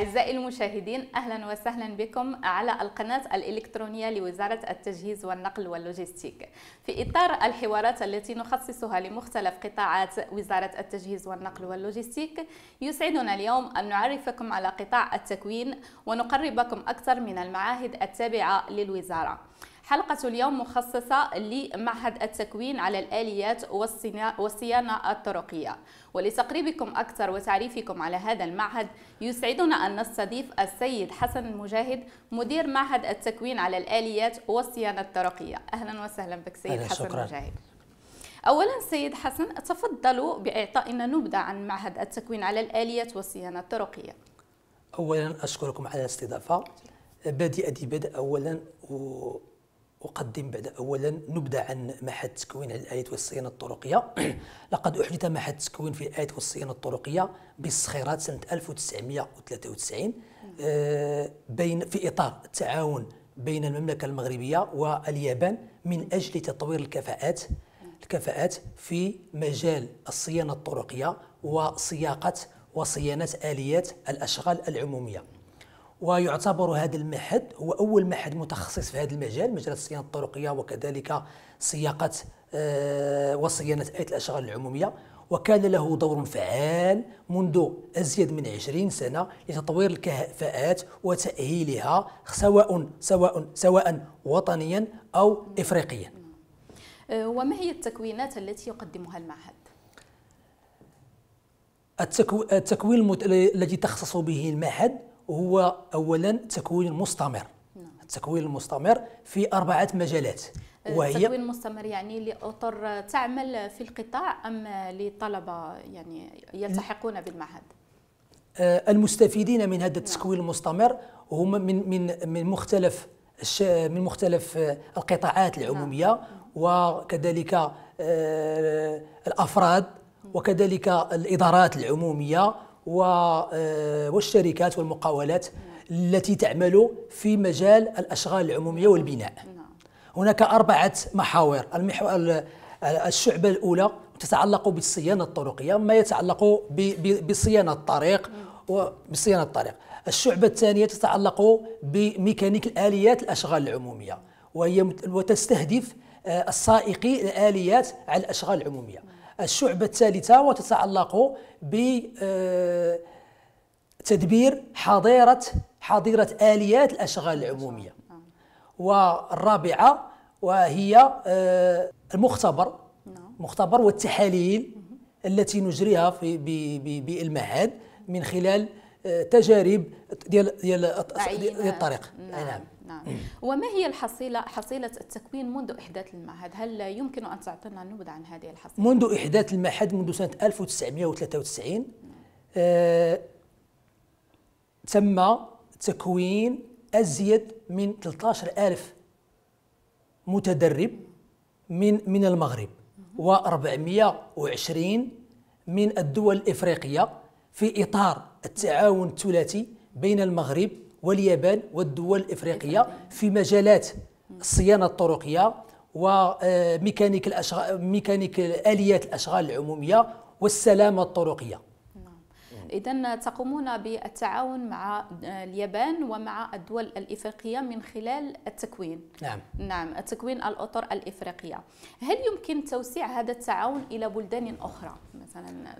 أعزائي المشاهدين أهلا وسهلا بكم على القناة الإلكترونية لوزارة التجهيز والنقل واللوجستيك في إطار الحوارات التي نخصصها لمختلف قطاعات وزارة التجهيز والنقل واللوجستيك يسعدنا اليوم أن نعرفكم على قطاع التكوين ونقربكم أكثر من المعاهد التابعة للوزارة حلقة اليوم مخصصة لمعهد التكوين على الآليات والصيانة الطرقية ولتقريبكم أكثر وتعريفكم على هذا المعهد يسعدنا أن نستضيف السيد حسن المجاهد مدير معهد التكوين على الآليات والصيانة الطرقية أهلا وسهلا بك سيد حسن شكرا. المجاهد اولا سيد حسن تفضلوا باعطائنا نبذه عن معهد التكوين على الاليات والصيانه الطرقيه اولا اشكركم على الاستضافه بادئ ذي بدء اولا و أقدم بعد أولا نبدأ عن معهد التكوين على الآية والصيانة الطرقية لقد أحدث معهد التكوين في الآية والصيانة الطرقية بالصخيرات سنة 1993 آه، بين في إطار التعاون بين المملكة المغربية واليابان من أجل تطوير الكفاءات الكفاءات في مجال الصيانة الطرقية وصياقة وصيانة آليات الأشغال العمومية ويعتبر هذا المعهد هو أول معهد متخصص في هذا المجال مجال الصيانة الطرقية وكذلك صياقة آه، وصيانة آية الأشغال العمومية وكان له دور فعال منذ أزيد من 20 سنة لتطوير الكفاءات وتأهيلها سواء سواء سواء وطنيا أو إفريقيا آه، وما هي التكوينات التي يقدمها المعهد؟ التكوين التكوين تخصص به المعهد هو أولا تكوين مستمر نعم. التكوين المستمر في أربعة مجالات أه، وهي التكوين المستمر يعني لأطر تعمل في القطاع أم لطلبة يعني يلتحقون بالمعهد أه، المستفيدين من هذا نعم. التكوين المستمر هم من من من مختلف من مختلف القطاعات نعم. العموميه وكذلك أه، الافراد وكذلك الادارات العموميه آه، والشركات والمقاولات التي تعمل في مجال الأشغال العمومية والبناء نعم. هناك أربعة محاور المحور الشعبة الأولى تتعلق بالصيانة الطرقية ما يتعلق بصيانة الطريق بصيانة الطريق الشعبة الثانية تتعلق بميكانيك الآليات الأشغال العمومية وهي وتستهدف آه، السائقي الآليات على الأشغال العمومية الشعبة الثالثة وتتعلق بتدبير آه، حظيرة حظيرة آليات الأشغال العمومية والرابعة وهي آه، المختبر المختبر نعم. والتحاليل التي نجريها في بالمعهد من خلال آه، تجارب ديال ديال الطريق نعم, نعم. نعم وما هي الحصيلة حصيلة التكوين منذ إحداث المعهد هل يمكن أن تعطينا نبذة عن هذه الحصيلة منذ إحداث المعهد منذ سنة 1993 نعم. آه تم تكوين أزيد من 13000 متدرب من من المغرب و420 من الدول الإفريقية في إطار التعاون الثلاثي بين المغرب واليابان والدول الافريقيه في مجالات الصيانه الطرقيه وميكانيك آه، الاشغال ميكانيك اليات الاشغال العموميه والسلامه الطرقيه نعم. اذا تقومون بالتعاون مع آه، اليابان ومع الدول الافريقيه من خلال التكوين نعم نعم التكوين الاطر الافريقيه هل يمكن توسيع هذا التعاون الى بلدان اخرى مثلا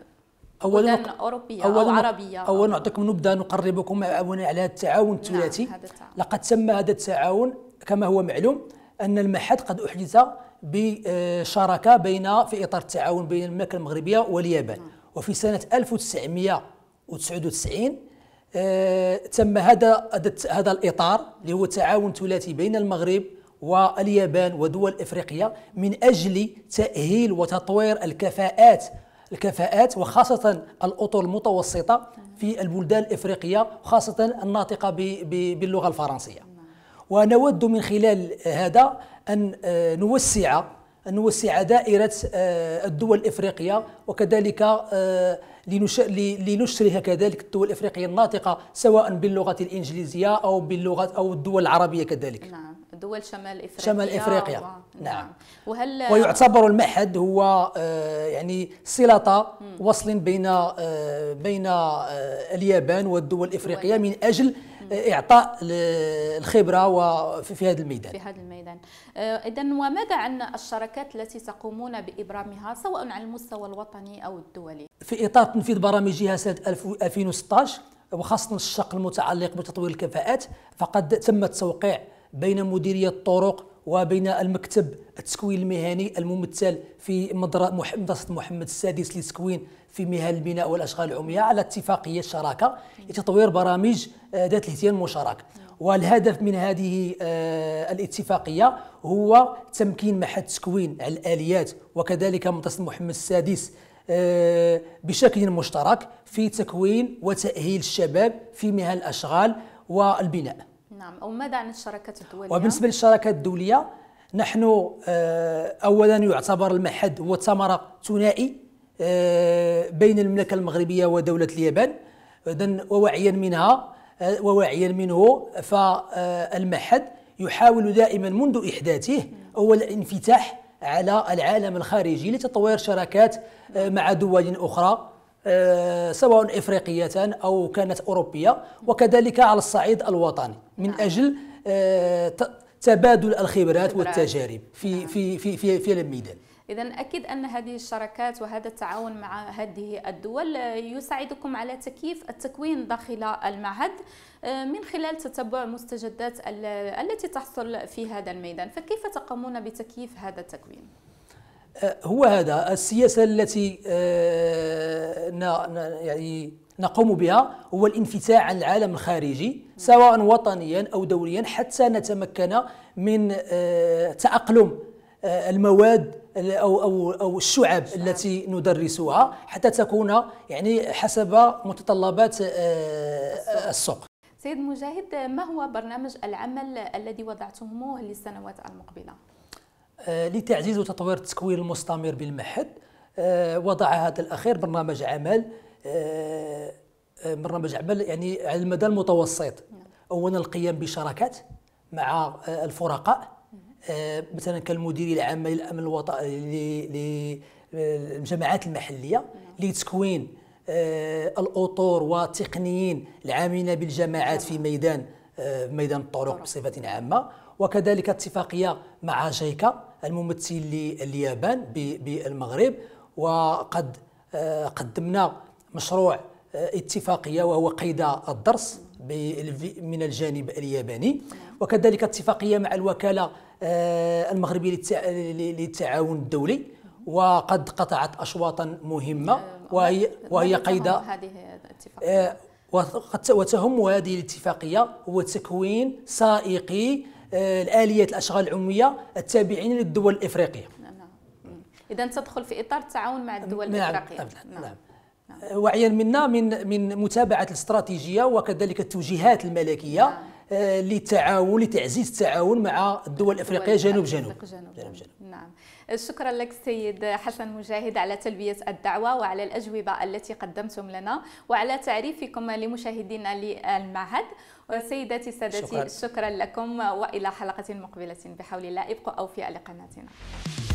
اولا اوروبيه او عربيه اولا نعطيكم نبذه نقربكم اولا على التعاون نعم، الثلاثي نعم لقد تم هذا التعاون كما هو معلوم ان المعهد قد احدث بشراكه بين في اطار التعاون بين المملكه المغربيه واليابان نعم. وفي سنه 1999 آه تم هذا هذا الاطار اللي هو تعاون ثلاثي بين المغرب واليابان ودول افريقيا من اجل تاهيل وتطوير الكفاءات الكفاءات وخاصة الأطر المتوسطة في البلدان الإفريقية وخاصة الناطقة باللغة الفرنسية ونود من خلال هذا أن آه، نوسع أن نوسع دائرة آه، الدول الإفريقية وكذلك آه، لنشرها كذلك الدول الإفريقية الناطقة سواء باللغة الإنجليزية أو باللغة أو الدول العربية كذلك نعم. دول شمال افريقيا شمال افريقيا نعم, نعم. وهل ويعتبر المعهد هو آه، يعني صله وصل بين آه، بين آه، اليابان والدول الافريقيه من اجل اعطاء الخبره وفي هذا الميدان في هذا الميدان اذا وماذا عن الشراكات التي تقومون بابرامها سواء على المستوى الوطني او الدولي في اطار تنفيذ برامجها سنه 2016 وخاصه الشق المتعلق بتطوير الكفاءات فقد تم توقيع بين مديرية الطرق وبين المكتب التكوين المهني الممثل في مدرسة محمد السادس للتكوين في مهن البناء والأشغال العمية على اتفاقية شراكة لتطوير برامج آه، ذات الاهتمام المشترك والهدف من هذه آه، الاتفاقية هو تمكين محل التكوين على الآليات وكذلك مدرسة محمد السادس آه، بشكل مشترك في تكوين وتأهيل الشباب في مهن الأشغال والبناء نعم أو ماذا عن الشراكات الدولية؟ وبالنسبة للشراكات الدولية نحن آه، أولا يعتبر المحد هو ثمرة ثنائي آه، بين المملكة المغربية ودولة اليابان ووعيا منها آه، ووعيا منه فالمحد يحاول دائما منذ إحداثه هو الانفتاح على العالم الخارجي لتطوير شراكات مع دول أخرى آه، سواء إفريقية أو كانت أوروبية وكذلك على الصعيد الوطني من نعم. أجل آه، تبادل الخبرات والتجارب في نعم. في في في, في الميدان إذا أكيد أن هذه الشراكات وهذا التعاون مع هذه الدول آه، يساعدكم على تكييف التكوين داخل المعهد من خلال تتبع مستجدات التي تحصل في هذا الميدان فكيف تقومون بتكييف هذا التكوين؟ هو هذا السياسه التي آه، يعني نقوم بها هو الانفتاح عن العالم الخارجي سواء وطنيا او دوليا حتى نتمكن من آه، تاقلم آه، المواد او او او الشعب التي ندرسها حتى تكون يعني حسب متطلبات السوق سيد مجاهد ما هو برنامج العمل الذي وضعتموه للسنوات المقبله آه، لتعزيز وتطوير التكوين المستمر بالمعهد آه، وضع هذا الاخير برنامج عمل آه، برنامج عمل يعني على المدى المتوسط نعم. اولا القيام بشراكات مع الفرقاء مثلا كالمدير العام للامن الوطني للجماعات المحليه نعم. لتكوين الاطور والتقنيين العاملين بالجماعات نعم. في ميدان ميدان الطرق بصفه عامه وكذلك اتفاقيه مع جايكا الممثل لليابان بالمغرب وقد آه، قدمنا مشروع آه، اتفاقيه وهو قيد الدرس من الجانب الياباني وكذلك اتفاقيه مع الوكاله آه، المغربيه للتعاون الدولي وقد قطعت اشواطا مهمه وهي وهي قيد هذه الاتفاقيه وتهم هذه الاتفاقيه هو تكوين سائقي آه، الاليات الاشغال العموميه التابعين للدول الافريقيه نعم. نعم. اذا تدخل في اطار التعاون مع الدول الافريقيه نعم, نعم. نعم. آه، وعيا منا من من متابعه الاستراتيجيه وكذلك التوجيهات الملكيه نعم. للتعاون آه، لتعزيز التعاون مع الدول الافريقيه جنوب جنوب, جنوب, جنوب. جنوب, جنوب. نعم شكرا لك سيد حسن مجاهد على تلبية الدعوة وعلى الأجوبة التي قدمتم لنا وعلى تعريفكم لمشاهدينا للمعهد وسيداتي سادتي شكرا. شكرا لكم وإلى حلقة مقبلة بحول الله ابقوا أوفياء لقناتنا